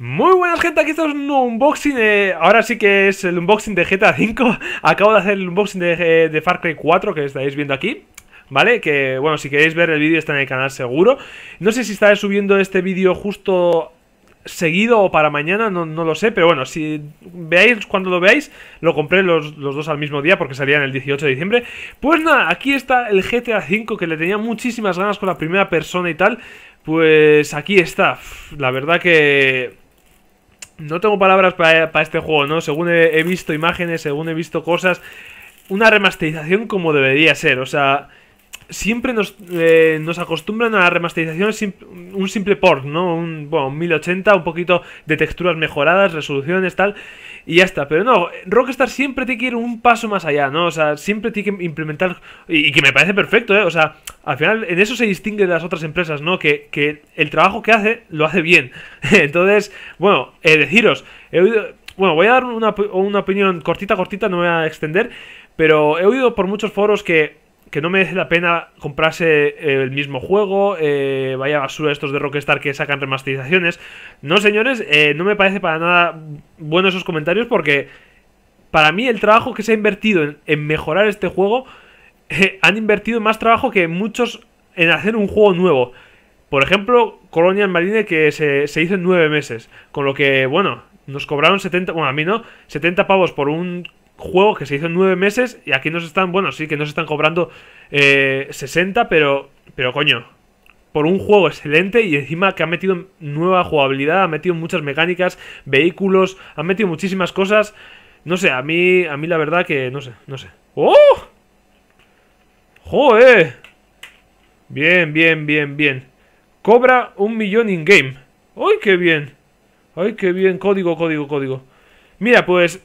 Muy buenas gente, aquí estamos en un unboxing, eh, ahora sí que es el unboxing de GTA V Acabo de hacer el unboxing de, eh, Far Cry 4 que estáis viendo aquí ¿Vale? Que bueno, si queréis ver el vídeo está en el canal seguro No sé si estaré subiendo este vídeo justo seguido o para mañana, no, lo sé, pero bueno, si veáis cuando lo veáis, lo compré los, los, dos al mismo día porque salían el 18 de diciembre. Pues nada, aquí está el GTA V que le tenía muchísimas ganas con la primera persona y tal. Pues aquí está, la verdad que no tengo palabras para, este juego, ¿no? Según he, visto imágenes, según he visto cosas, una remasterización como debería ser, o sea siempre nos, eh, acostumbran a la remasterización un simple port, ¿no? Un, bueno, 1080, un poquito de texturas mejoradas, resoluciones, tal, y ya está. Pero no, Rockstar siempre tiene que ir un paso más allá, ¿no? O sea, siempre tiene que implementar, y, y que me parece perfecto, ¿eh? O sea, al final en eso se distingue de las otras empresas, ¿no? Que, el trabajo que hace lo hace bien. Entonces, bueno, eh, deciros, he bueno, voy a dar una, opinión cortita, cortita, no me voy a extender, pero he oído por muchos foros que, que no merece la pena comprarse eh, el mismo juego, eh, vaya basura estos de Rockstar que sacan remasterizaciones. No, señores, no me parece para nada bueno esos comentarios porque para mí el trabajo que se ha invertido en mejorar este juego han invertido más trabajo que muchos en hacer un juego nuevo. Por ejemplo, Colonial Marine que se, hizo en nueve meses. Con lo que, bueno, nos cobraron 70, bueno, a mí no, 70 pavos por un juego que se hizo en nueve meses y aquí nos están, bueno, sí que nos están cobrando 60, eh, pero, pero coño, por un juego excelente y encima que ha metido nueva jugabilidad, ha metido muchas mecánicas, vehículos, ha metido muchísimas cosas. No sé, a mí, a mí la verdad que no sé, no sé. ¡Oh! eh. Bien, bien, bien, bien. Cobra un millón in-game. ¡Ay, qué bien! ¡Ay, qué bien! Código, código, código. Mira, pues...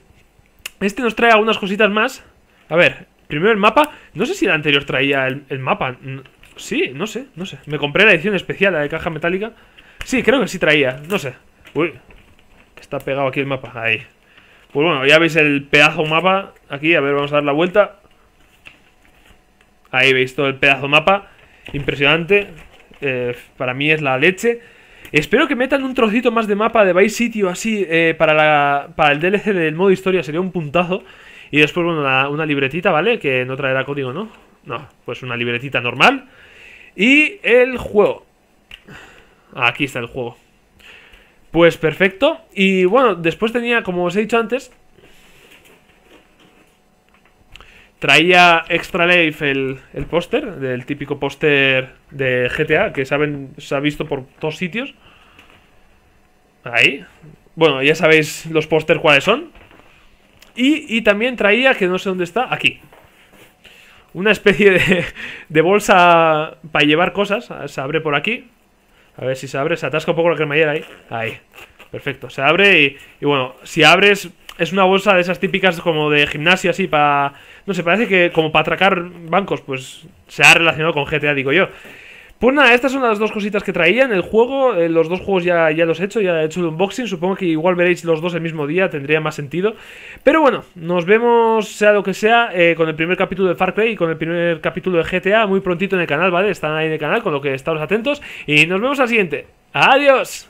Este nos trae algunas cositas más. A ver, primero el mapa. No sé si el anterior traía el, mapa. Sí, no sé, no sé. Me compré la edición especial, la de caja metálica. Sí, creo que sí traía, no sé. Uy, está pegado aquí el mapa, ahí. Pues bueno, ya veis el pedazo mapa aquí. A ver, vamos a dar la vuelta. Ahí veis todo el pedazo mapa. Impresionante. Eh, para mí es la leche. Espero que metan un trocito más de mapa de Vice City así eh, para, la, para el DLC del modo historia. Sería un puntazo. Y después, bueno, una, una, libretita, ¿vale? Que no traerá código, ¿no? No, pues una libretita normal. Y el juego. Aquí está el juego. Pues perfecto. Y bueno, después tenía, como os he dicho antes, Traía Extra Life el, póster, del típico póster de GTA, que saben, se ha visto por todos sitios. Ahí. Bueno, ya sabéis los póster cuáles son. Y, también traía, que no sé dónde está, aquí. Una especie de, de bolsa para llevar cosas. Se abre por aquí. A ver si se abre. Se atasca un poco la cremallera ahí. Ahí. Perfecto. Se abre y, y bueno, si abres es una bolsa de esas típicas como de gimnasio así para... No sé, parece que como para atracar bancos, pues se ha relacionado con GTA, digo yo. Pues nada, estas son las dos cositas que traía en El juego, eh, los dos juegos ya, ya los he hecho, ya he hecho el unboxing. Supongo que igual veréis los dos el mismo día, tendría más sentido. Pero bueno, nos vemos, sea lo que sea, eh, con el primer capítulo de Far Cry y con el primer capítulo de GTA muy prontito en el canal, ¿vale? Están ahí en el canal, con lo que estaros atentos. Y nos vemos al siguiente. ¡Adiós!